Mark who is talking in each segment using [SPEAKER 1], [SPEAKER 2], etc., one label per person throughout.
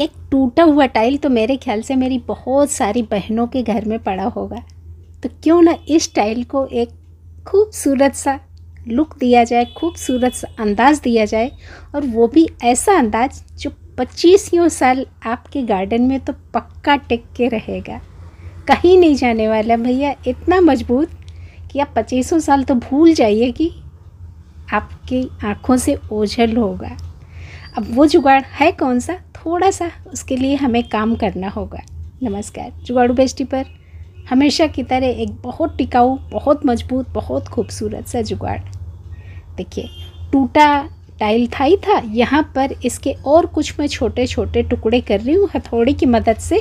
[SPEAKER 1] एक टूटा हुआ टाइल तो मेरे ख्याल से मेरी बहुत सारी बहनों के घर में पड़ा होगा तो क्यों ना इस टाइल को एक खूबसूरत सा लुक दिया जाए खूबसूरत सा अंदाज़ दिया जाए और वो भी ऐसा अंदाज जो पच्चीसियों साल आपके गार्डन में तो पक्का टिक के रहेगा कहीं नहीं जाने वाला भैया इतना मजबूत कि आप पच्चीसों साल तो भूल जाइए कि आपकी आँखों से ओझल होगा अब वो जुगाड़ है कौन सा थोड़ा सा उसके लिए हमें काम करना होगा नमस्कार जुगाड़ू बेस्टी पर हमेशा की तरह एक बहुत टिकाऊ बहुत मजबूत बहुत खूबसूरत सा जुगाड़ देखिए टूटा टाइल था ही था यहाँ पर इसके और कुछ मैं छोटे छोटे टुकड़े कर रही हूँ हथौड़ी की मदद से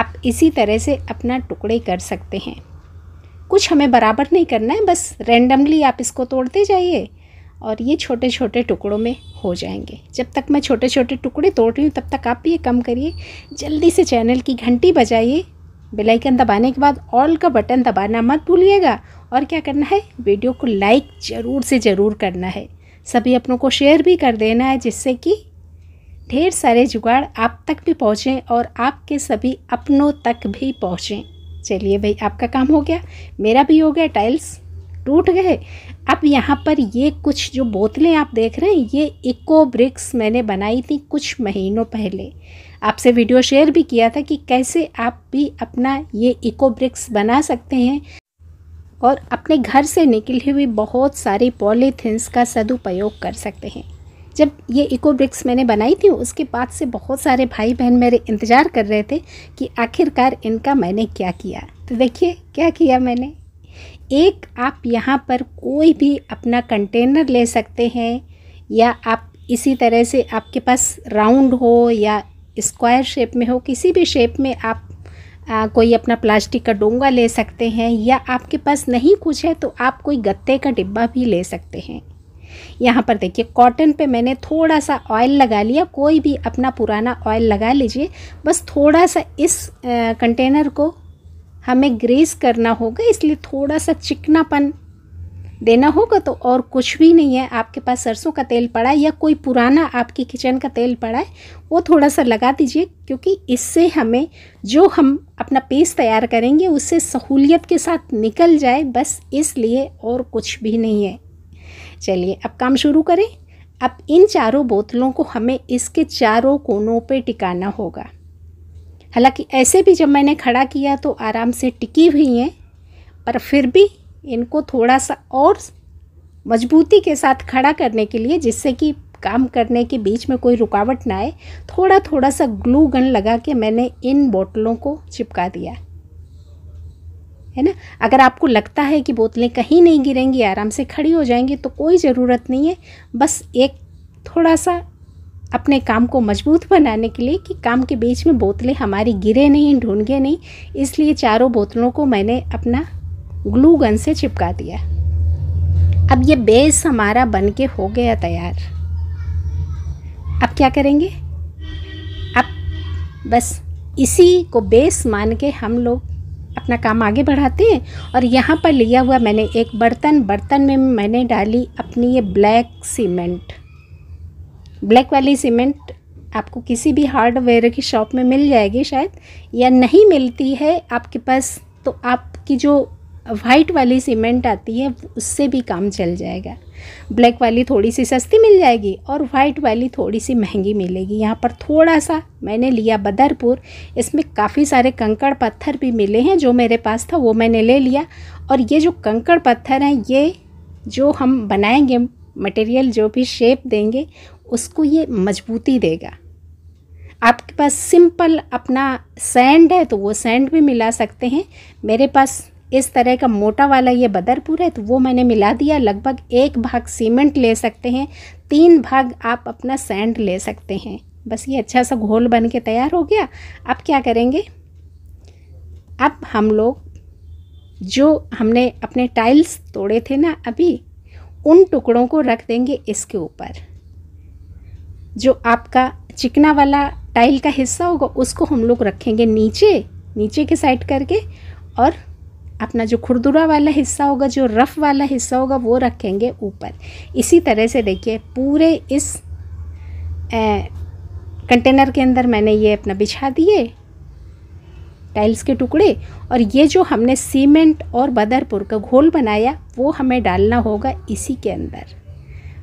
[SPEAKER 1] आप इसी तरह से अपना टुकड़े कर सकते हैं कुछ हमें बराबर नहीं करना है बस रेंडमली आप इसको तोड़ते जाइए और ये छोटे छोटे टुकड़ों में हो जाएंगे जब तक मैं छोटे छोटे टुकड़े तोड़ रही हूँ तब तक आप ये कम करिए जल्दी से चैनल की घंटी बजाइए बेलाइकन दबाने के बाद ऑल का बटन दबाना मत भूलिएगा और क्या करना है वीडियो को लाइक ज़रूर से ज़रूर करना है सभी अपनों को शेयर भी कर देना है जिससे कि ढेर सारे जुगाड़ आप तक भी पहुँचें और आपके सभी अपनों तक भी पहुँचें चलिए भाई आपका काम हो गया मेरा भी हो गया टाइल्स टूट गए अब यहाँ पर ये कुछ जो बोतलें आप देख रहे हैं ये इको ब्रिक्स मैंने बनाई थी कुछ महीनों पहले आपसे वीडियो शेयर भी किया था कि कैसे आप भी अपना ये इको ब्रिक्स बना सकते हैं और अपने घर से निकली हुई बहुत सारी पॉलीथिन्स का सदुपयोग कर सकते हैं जब ये इको ब्रिक्स मैंने बनाई थी उसके बाद से बहुत सारे भाई बहन मेरे इंतज़ार कर रहे थे कि आखिरकार इनका मैंने क्या किया तो देखिए क्या किया मैंने एक आप यहाँ पर कोई भी अपना कंटेनर ले सकते हैं या आप इसी तरह से आपके पास राउंड हो या स्क्वायर शेप में हो किसी भी शेप में आप आ, कोई अपना प्लास्टिक का डोंगा ले सकते हैं या आपके पास नहीं कुछ है तो आप कोई गत्ते का डिब्बा भी ले सकते हैं यहाँ पर देखिए कॉटन पे मैंने थोड़ा सा ऑयल लगा लिया कोई भी अपना पुराना ऑयल लगा लीजिए बस थोड़ा सा इस आ, कंटेनर को हमें ग्रेस करना होगा इसलिए थोड़ा सा चिकनापन देना होगा तो और कुछ भी नहीं है आपके पास सरसों का तेल पड़ा है या कोई पुराना आपकी किचन का तेल पड़ा है वो थोड़ा सा लगा दीजिए क्योंकि इससे हमें जो हम अपना पेस्ट तैयार करेंगे उससे सहूलियत के साथ निकल जाए बस इसलिए और कुछ भी नहीं है चलिए अब काम शुरू करें अब इन चारों बोतलों को हमें इसके चारों कोनों पर टिकाना होगा हालांकि ऐसे भी जब मैंने खड़ा किया तो आराम से टिकी हुई हैं पर फिर भी इनको थोड़ा सा और मजबूती के साथ खड़ा करने के लिए जिससे कि काम करने के बीच में कोई रुकावट ना आए थोड़ा थोड़ा सा ग्लू गन लगा के मैंने इन बोतलों को चिपका दिया है ना अगर आपको लगता है कि बोतलें कहीं नहीं गिरेंगी आराम से खड़ी हो जाएंगी तो कोई ज़रूरत नहीं है बस एक थोड़ा सा अपने काम को मजबूत बनाने के लिए कि काम के बीच में बोतलें हमारी गिरे नहीं ढूंढे नहीं इसलिए चारों बोतलों को मैंने अपना ग्लू गन से चिपका दिया अब ये बेस हमारा बन के हो गया तैयार अब क्या करेंगे अब बस इसी को बेस मान के हम लोग अपना काम आगे बढ़ाते हैं और यहाँ पर लिया हुआ मैंने एक बर्तन बर्तन में मैंने डाली अपनी ये ब्लैक सीमेंट ब्लैक वाली सीमेंट आपको किसी भी हार्डवेयर की शॉप में मिल जाएगी शायद या नहीं मिलती है आपके पास तो आपकी जो वाइट वाली सीमेंट आती है उससे भी काम चल जाएगा ब्लैक वाली थोड़ी सी सस्ती मिल जाएगी और वाइट वाली थोड़ी सी महंगी मिलेगी यहाँ पर थोड़ा सा मैंने लिया बदरपुर इसमें काफ़ी सारे कंकड़ पत्थर भी मिले हैं जो मेरे पास था वो मैंने ले लिया और ये जो कंकड़ पत्थर हैं ये जो हम बनाएंगे मटेरियल जो भी शेप देंगे उसको ये मजबूती देगा आपके पास सिंपल अपना सैंड है तो वो सैंड भी मिला सकते हैं मेरे पास इस तरह का मोटा वाला ये बदरपुर है तो वो मैंने मिला दिया लगभग एक भाग सीमेंट ले सकते हैं तीन भाग आप अपना सैंड ले सकते हैं बस ये अच्छा सा घोल बन के तैयार हो गया अब क्या करेंगे अब हम लोग जो हमने अपने टाइल्स तोड़े थे ना अभी उन टुकड़ों को रख देंगे इसके ऊपर जो आपका चिकना वाला टाइल का हिस्सा होगा उसको हम लोग रखेंगे नीचे नीचे के साइड करके और अपना जो खुरदुरा वाला हिस्सा होगा जो रफ़ वाला हिस्सा होगा वो रखेंगे ऊपर इसी तरह से देखिए पूरे इस ए, कंटेनर के अंदर मैंने ये अपना बिछा दिए टाइल्स के टुकड़े और ये जो हमने सीमेंट और बदरपुर का घोल बनाया वो हमें डालना होगा इसी के अंदर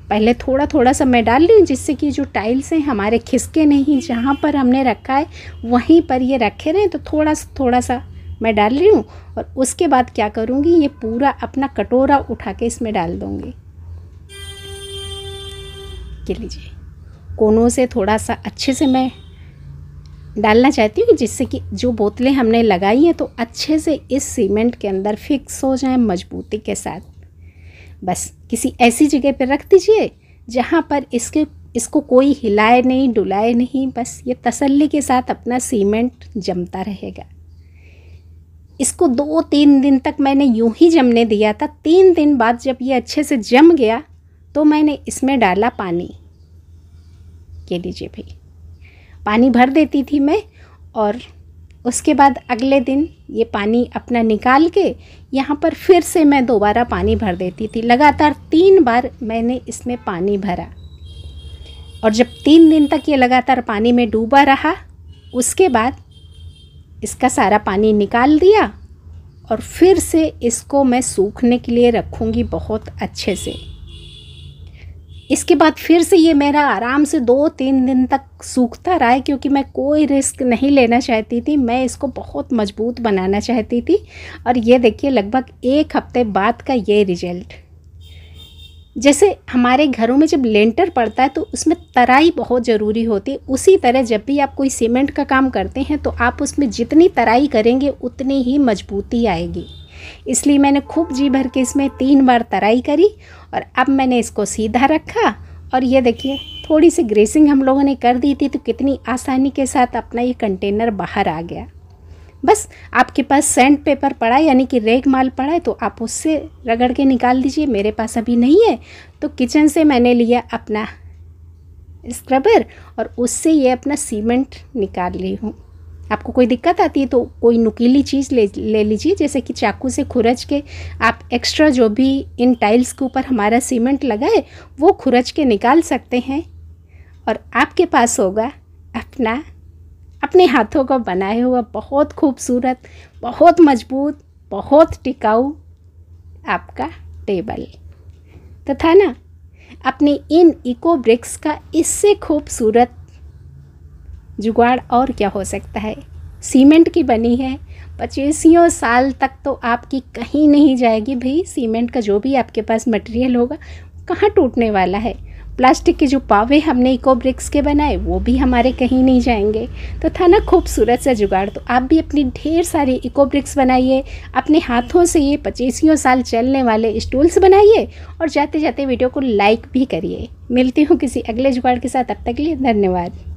[SPEAKER 1] पहले थोड़ा थोड़ा सा मैं डाल रही हूँ जिससे कि जो टाइल्स हैं हमारे खिसके नहीं जहाँ पर हमने रखा है वहीं पर ये रखे रहें तो थोड़ा सा थोड़ा सा मैं डाल रही हूँ और उसके बाद क्या करूँगी ये पूरा अपना कटोरा उठा के इसमें डाल दूँगी के लीजिए कोनों से थोड़ा सा अच्छे से मैं डालना चाहती हूँ जिससे कि जो बोतलें हमने लगाई हैं तो अच्छे से इस सीमेंट के अंदर फिक्स हो जाएं मजबूती के साथ बस किसी ऐसी जगह पर रख दीजिए जहाँ पर इसके इसको कोई हिलाए नहीं डुलाए नहीं बस ये तसल्ली के साथ अपना सीमेंट जमता रहेगा इसको दो तीन दिन तक मैंने यूं ही जमने दिया था तीन दिन बाद जब ये अच्छे से जम गया तो मैंने इसमें डाला पानी के लीजिए भाई पानी भर देती थी मैं और उसके बाद अगले दिन ये पानी अपना निकाल के यहाँ पर फिर से मैं दोबारा पानी भर देती थी लगातार तीन बार मैंने इसमें पानी भरा और जब तीन दिन तक ये लगातार पानी में डूबा रहा उसके बाद इसका सारा पानी निकाल दिया और फिर से इसको मैं सूखने के लिए रखूँगी बहुत अच्छे से इसके बाद फिर से ये मेरा आराम से दो तीन दिन तक सूखता रहा है क्योंकि मैं कोई रिस्क नहीं लेना चाहती थी मैं इसको बहुत मजबूत बनाना चाहती थी और ये देखिए लगभग एक हफ्ते बाद का ये रिजल्ट जैसे हमारे घरों में जब लेंटर पड़ता है तो उसमें तराई बहुत ज़रूरी होती है उसी तरह जब भी आप कोई सीमेंट का काम करते हैं तो आप उसमें जितनी तराई करेंगे उतनी ही मजबूती आएगी इसलिए मैंने खूब जी भर के इसमें तीन बार तराई करी और अब मैंने इसको सीधा रखा और ये देखिए थोड़ी सी ग्रेसिंग हम लोगों ने कर दी थी तो कितनी आसानी के साथ अपना ये कंटेनर बाहर आ गया बस आपके पास सैंड पेपर पड़ा है यानी कि रेग माल पड़ा है तो आप उससे रगड़ के निकाल दीजिए मेरे पास अभी नहीं है तो किचन से मैंने लिया अपना स्क्रबर और उससे ये अपना सीमेंट निकाल ली हूँ आपको कोई दिक्कत आती है तो कोई नुकीली चीज़ ले ले लीजिए जैसे कि चाकू से खुरच के आप एक्स्ट्रा जो भी इन टाइल्स के ऊपर हमारा सीमेंट लगाए वो खुरच के निकाल सकते हैं और आपके पास होगा अपना अपने हाथों का बनाया हुआ बहुत खूबसूरत बहुत मजबूत बहुत टिकाऊ आपका टेबल तो ना अपने इन इको ब्रिक्स का इससे खूबसूरत जुगाड़ और क्या हो सकता है सीमेंट की बनी है पच्चीसियों साल तक तो आपकी कहीं नहीं जाएगी भाई सीमेंट का जो भी आपके पास मटेरियल होगा कहाँ टूटने वाला है प्लास्टिक के जो पावे हमने इको ब्रिक्स के बनाए वो भी हमारे कहीं नहीं जाएंगे तो था ना खूबसूरत सा जुगाड़ तो आप भी अपनी ढेर सारी इको ब्रिक्स बनाइए अपने हाथों से ये पच्चीसियों साल चलने वाले स्टूल्स बनाइए और जाते जाते वीडियो को लाइक भी करिए मिलती हूँ किसी अगले जुगाड़ के साथ अब तक लिए धन्यवाद